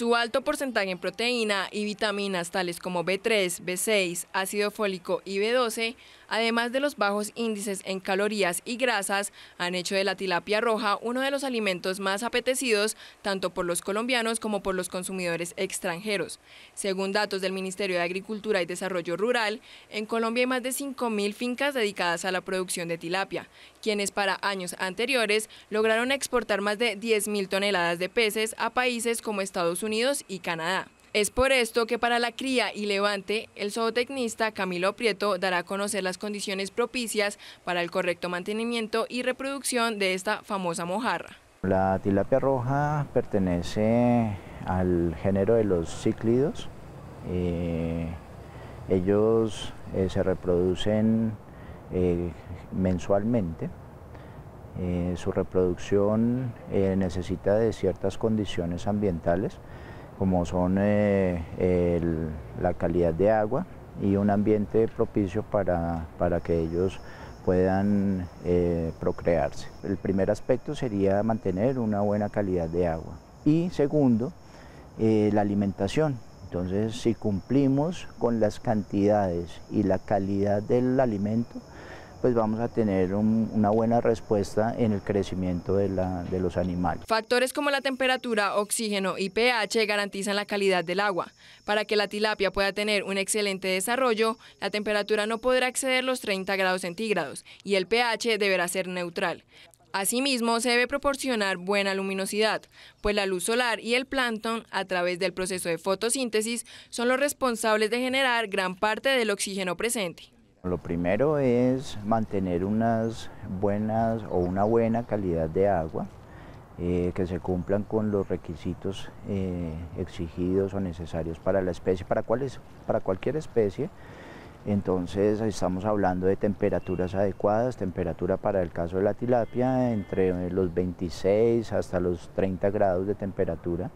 Su alto porcentaje en proteína y vitaminas tales como B3, B6, ácido fólico y B12 además de los bajos índices en calorías y grasas, han hecho de la tilapia roja uno de los alimentos más apetecidos tanto por los colombianos como por los consumidores extranjeros. Según datos del Ministerio de Agricultura y Desarrollo Rural, en Colombia hay más de 5.000 fincas dedicadas a la producción de tilapia, quienes para años anteriores lograron exportar más de 10.000 toneladas de peces a países como Estados Unidos y Canadá. Es por esto que para la cría y levante, el zootecnista Camilo Prieto dará a conocer las condiciones propicias para el correcto mantenimiento y reproducción de esta famosa mojarra. La tilapia roja pertenece al género de los cíclidos. Eh, ellos eh, se reproducen eh, mensualmente. su reproducción necesita de ciertas condiciones ambientales como son eh, la calidad de agua y un ambiente propicio para, que ellos puedan eh, procrearse. El primer aspecto sería mantener una buena calidad de agua y segundo, eh, la alimentación. Entonces, si cumplimos con las cantidades y la calidad del alimento, pues vamos a tener una buena respuesta en el crecimiento de, de los animales. Factores como la temperatura, oxígeno y pH garantizan la calidad del agua. Para que la tilapia pueda tener un excelente desarrollo, la temperatura no podrá exceder los 30 grados centígrados y el pH deberá ser neutral. Asimismo, se debe proporcionar buena luminosidad, pues la luz solar y el plancton, a través del proceso de fotosíntesis, son los responsables de generar gran parte del oxígeno presente. Lo primero es mantener unas buenas o una buena calidad de agua, eh, que se cumplan con los requisitos eh, exigidos o necesarios para la especie, para, para cualquier especie. Entonces estamos hablando de temperaturas adecuadas, temperatura para el caso de la tilapia entre los 26 hasta los 30 grados de temperatura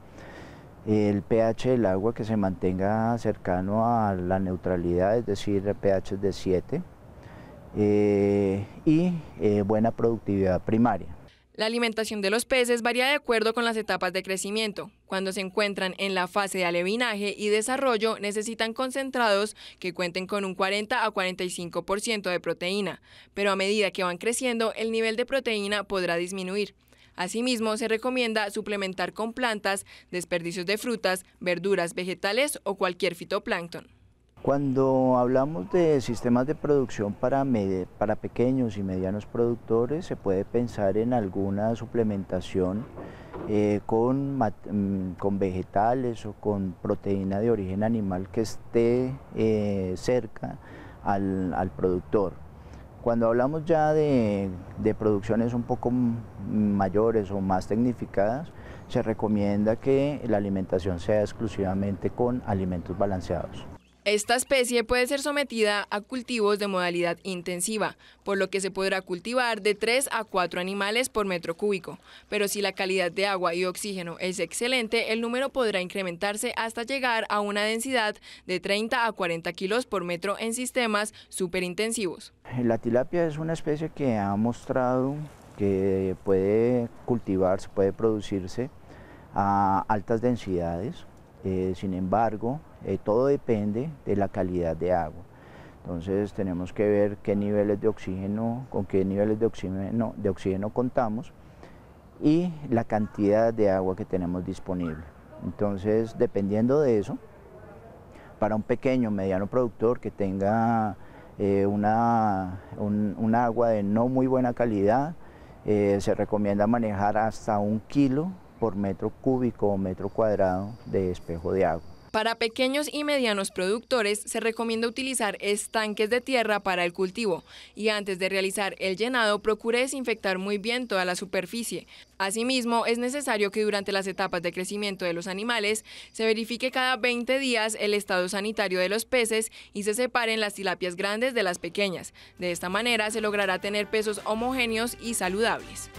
el pH del agua que se mantenga cercano a la neutralidad, es decir, pH de 7, eh, y eh, buena productividad primaria. La alimentación de los peces varía de acuerdo con las etapas de crecimiento. Cuando se encuentran en la fase de alevinaje y desarrollo, necesitan concentrados que cuenten con un 40 a 45% de proteína, pero a medida que van creciendo, el nivel de proteína podrá disminuir. Asimismo, se recomienda suplementar con plantas, desperdicios de frutas, verduras, vegetales o cualquier fitoplancton. Cuando hablamos de sistemas de producción para, pequeños y medianos productores, se puede pensar en alguna suplementación eh, mm, con, vegetales o con proteína de origen animal que esté eh, cerca al productor. Cuando hablamos ya de, producciones un poco mayores o más tecnificadas, se recomienda que la alimentación sea exclusivamente con alimentos balanceados. Esta especie puede ser sometida a cultivos de modalidad intensiva, por lo que se podrá cultivar de 3 a 4 animales por metro cúbico, pero si la calidad de agua y oxígeno es excelente, el número podrá incrementarse hasta llegar a una densidad de 30 a 40 kilos por metro en sistemas superintensivos. La tilapia es una especie que ha mostrado que puede cultivarse, puede producirse a altas densidades, eh, sin embargo, eh, todo depende de la calidad de agua. Entonces tenemos que ver qué niveles de oxígeno, con qué niveles de oxígeno, de oxígeno contamos y la cantidad de agua que tenemos disponible. Entonces, dependiendo de eso, para un pequeño, mediano productor que tenga eh, una, un, agua de no muy buena calidad, se recomienda manejar hasta un kilo por metro cúbico o metro cuadrado de espejo de agua. Para pequeños y medianos productores se recomienda utilizar estanques de tierra para el cultivo y antes de realizar el llenado procure desinfectar muy bien toda la superficie. Asimismo, es necesario que durante las etapas de crecimiento de los animales se verifique cada 20 días el estado sanitario de los peces y se separen las tilapias grandes de las pequeñas. De esta manera se logrará tener pesos homogéneos y saludables.